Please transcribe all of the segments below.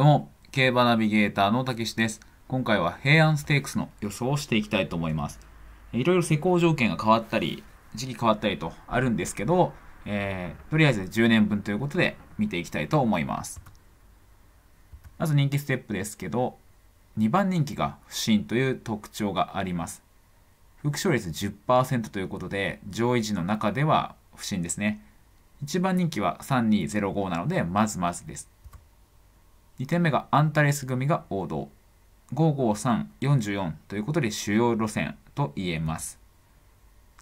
どうも、競馬ナビゲーターのたけしです。今回は平安ステークスの予想をしていきたいと思います。いろいろ施工条件が変わったり、時期変わったりとあるんですけど、えー、とりあえず10年分ということで見ていきたいと思います。まず人気ステップですけど、2番人気が不振という特徴があります。副勝率10%ということで、上位陣の中では不振ですね。1番人気は3205なので、まずまずです。2点目がアンタレス組が王道55344ということで主要路線と言えます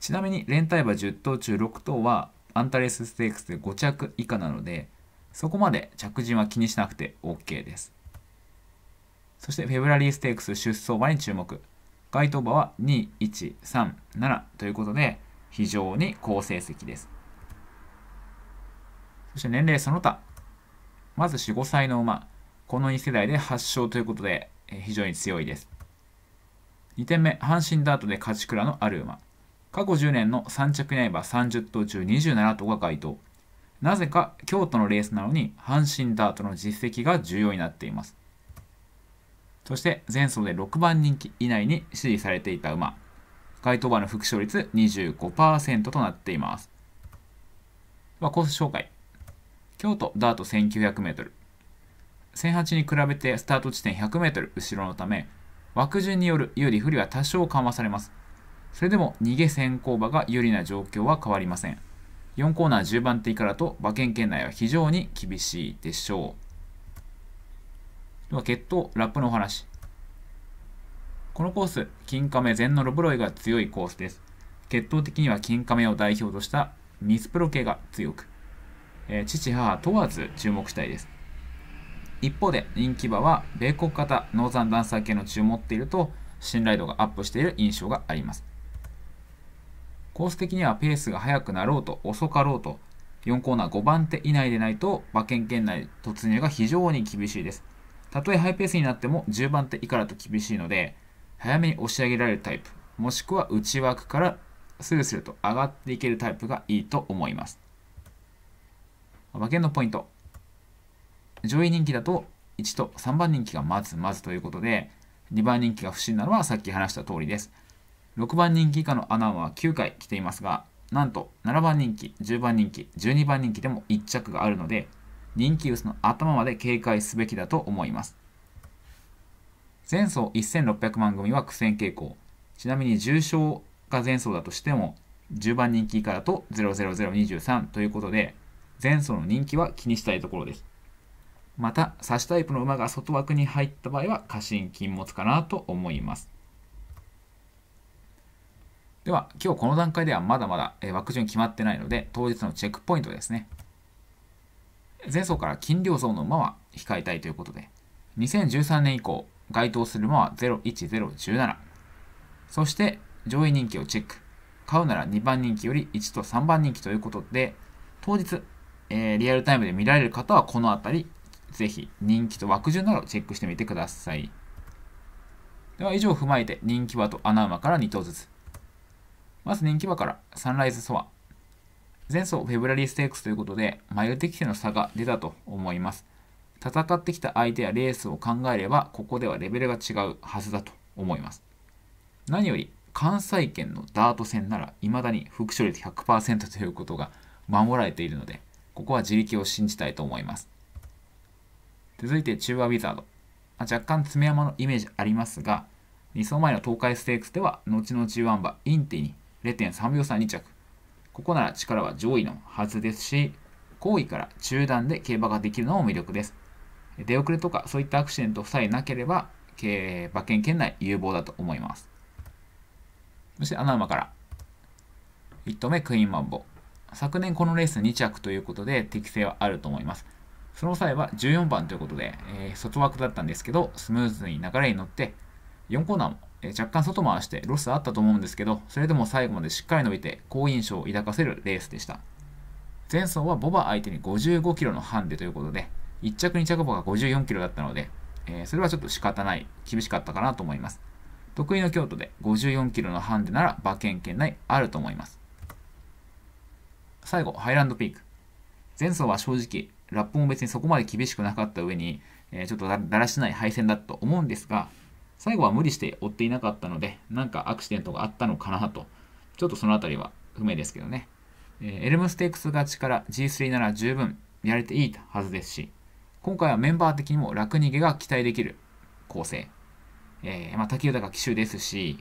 ちなみに連帯馬10頭中6頭はアンタレスステークスで5着以下なのでそこまで着順は気にしなくて OK ですそしてフェブラリーステークス出走馬に注目該当馬は2137ということで非常に好成績ですそして年齢その他まず45歳の馬この2世代で8勝ということで、え非常に強いです。2点目、阪神ダートで勝ち倉のある馬。過去10年の3着以内は30頭中27頭が該当。なぜか京都のレースなのに阪神ダートの実績が重要になっています。そして前走で6番人気以内に支持されていた馬。該当馬の副勝率25%となっています。まあ、コース紹介。京都ダート 1900m。1008に比べてスタート地点 100m 後ろのため、枠順による有利不利は多少緩和されます。それでも逃げ先行馬が有利な状況は変わりません。4コーナー10番手以下だと馬券圏内は非常に厳しいでしょう。では、決闘、ラップのお話。このコース、金亀前のロブロイが強いコースです。決闘的には金亀を代表としたミスプロ系が強く、えー、父母問わず注目したいです。一方で人気馬は米国型ノーザンダンサー系の血を持っていると信頼度がアップしている印象がありますコース的にはペースが速くなろうと遅かろうと4コーナー5番手以内でないと馬券圏内突入が非常に厳しいですたとえハイペースになっても10番手以下だと厳しいので早めに押し上げられるタイプもしくは内枠からスルスルと上がっていけるタイプがいいと思います馬券のポイント上位人気だと1と3番人気がまずまずということで、2番人気が不審なのはさっき話した通りです。6番人気以下のアナは9回来ていますが、なんと7番人気、10番人気、12番人気でも1着があるので、人気薄の頭まで警戒すべきだと思います。前走1600万組は苦戦傾向。ちなみに重賞が前走だとしても、10番人気以下だと00023ということで、前走の人気は気にしたいところです。また差しタイプの馬が外枠に入った場合は過信禁物かなと思いますでは今日この段階ではまだまだ枠順決まってないので当日のチェックポイントですね前走から金量層の馬は控えたいということで2013年以降該当する馬は01017そして上位人気をチェック買うなら2番人気より1と3番人気ということで当日、えー、リアルタイムで見られる方はこの辺りぜひ人気と枠順などチェックしてみてください。では以上を踏まえて人気馬と穴馬から2頭ずつ。まず人気馬からサンライズソワ。前走フェブラリーステークスということで、迷イてきての差が出たと思います。戦ってきた相手やレースを考えれば、ここではレベルが違うはずだと思います。何より、関西圏のダート戦なら、未だに副勝率100%ということが守られているので、ここは自力を信じたいと思います。続いて中和ウィザード。若干爪山のイメージありますが、2走前の東海ステークスでは、後の G1 馬、インティに0.3秒差2着。ここなら力は上位のはずですし、後位から中段で競馬ができるのも魅力です。出遅れとかそういったアクシデントさえなければ、馬券圏内有望だと思います。そして穴馬から。1投目、クイーンマンボ。昨年このレース2着ということで適性はあると思います。その際は14番ということで、えー、外枠だったんですけど、スムーズに流れに乗って、4コーナーも、えー、若干外回してロスあったと思うんですけど、それでも最後までしっかり伸びて、好印象を抱かせるレースでした。前走はボバ相手に55キロのハンデということで、1着2着ボが54キロだったので、えー、それはちょっと仕方ない、厳しかったかなと思います。得意の京都で54キロのハンデなら馬券圏内あると思います。最後、ハイランドピーク。前走は正直、ラップも別にそこまで厳しくなかった上に、えー、ちょっとだらしない配線だと思うんですが、最後は無理して追っていなかったので、なんかアクシデントがあったのかなと、ちょっとそのあたりは不明ですけどね。えー、エルムステークス勝ちから G3 なら十分やれていいはずですし、今回はメンバー的にも楽逃げが期待できる構成。えー、まあ、滝豊奇襲ですし、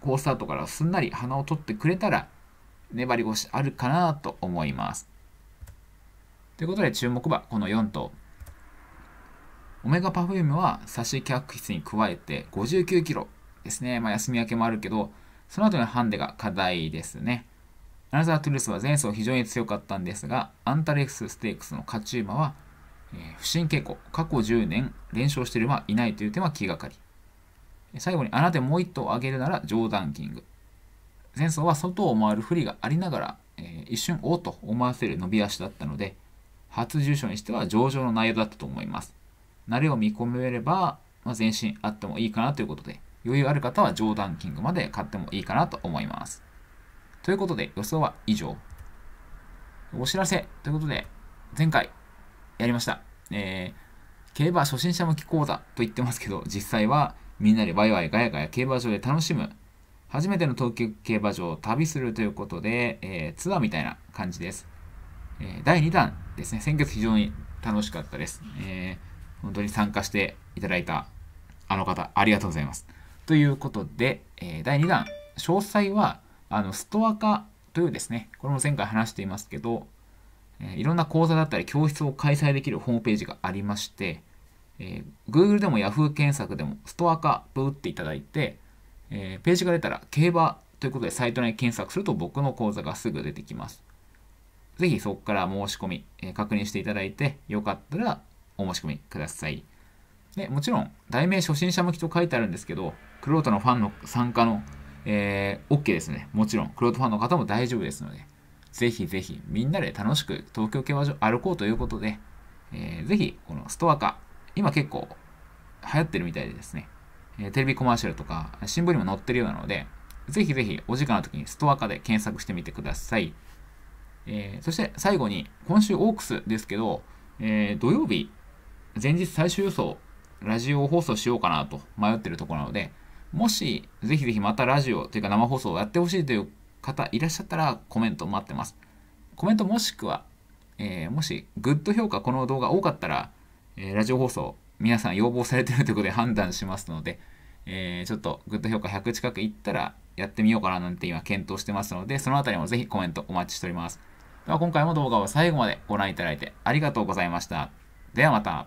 好スタートからすんなり鼻を取ってくれたら、粘り腰あるかなと思います。ということで注目はこの4頭。オメガパフュームは差し客室に加えて59キロですね。まあ休み明けもあるけど、その後のハンデが課題ですね。アナザートゥルスは前走非常に強かったんですが、アンタレックスステークスの勝ち馬は、え不振傾向、過去10年連勝している馬いないという点は気がかり。最後にあなたもう1頭上げるならジョーダンキング。前走は外を回る不利がありながら、え一瞬おっと思わせる伸び足だったので、初住所にしては上々の内容だったと思います。慣れを見込めれば、まあ、前進あってもいいかなということで、余裕ある方は上段キングまで買ってもいいかなと思います。ということで、予想は以上。お知らせということで、前回やりました。えー、競馬初心者向き講座と言ってますけど、実際はみんなでワイワイガヤガヤ競馬場で楽しむ、初めての東京競馬場を旅するということで、えー、ツアーみたいな感じです。え第2弾ですね、先月非常に楽しかったです。えー、本当に参加していただいたあの方、ありがとうございます。ということで、えー、第2弾、詳細は、あの、ストア化というですね、これも前回話していますけど、えいろんな講座だったり教室を開催できるホームページがありまして、え Google でも Yahoo 検索でもストア化と打っていただいて、えページが出たら競馬ということでサイト内検索すると僕の講座がすぐ出てきます。ぜひそこから申し込み、えー、確認していただいて、よかったらお申し込みください。でもちろん、題名初心者向きと書いてあるんですけど、クロートのファンの参加の、えー、OK ですね。もちろん、クロートファンの方も大丈夫ですので、ぜひぜひみんなで楽しく東京競馬場歩こうということで、えー、ぜひこのストア化、今結構流行ってるみたいでですね、えー、テレビコマーシャルとか新聞にも載ってるようなので、ぜひぜひお時間の時にストア化で検索してみてください。えー、そして最後に、今週オークスですけど、えー、土曜日、前日最終予想、ラジオ放送しようかなと迷ってるところなので、もし、ぜひぜひまたラジオというか生放送をやってほしいという方いらっしゃったらコメント待ってます。コメントもしくは、えー、もしグッド評価この動画多かったら、えー、ラジオ放送皆さん要望されてるということで判断しますので、えー、ちょっとグッド評価100近くいったらやってみようかななんて今検討してますので、そのあたりもぜひコメントお待ちしております。では今回も動画を最後までご覧いただいてありがとうございました。ではまた。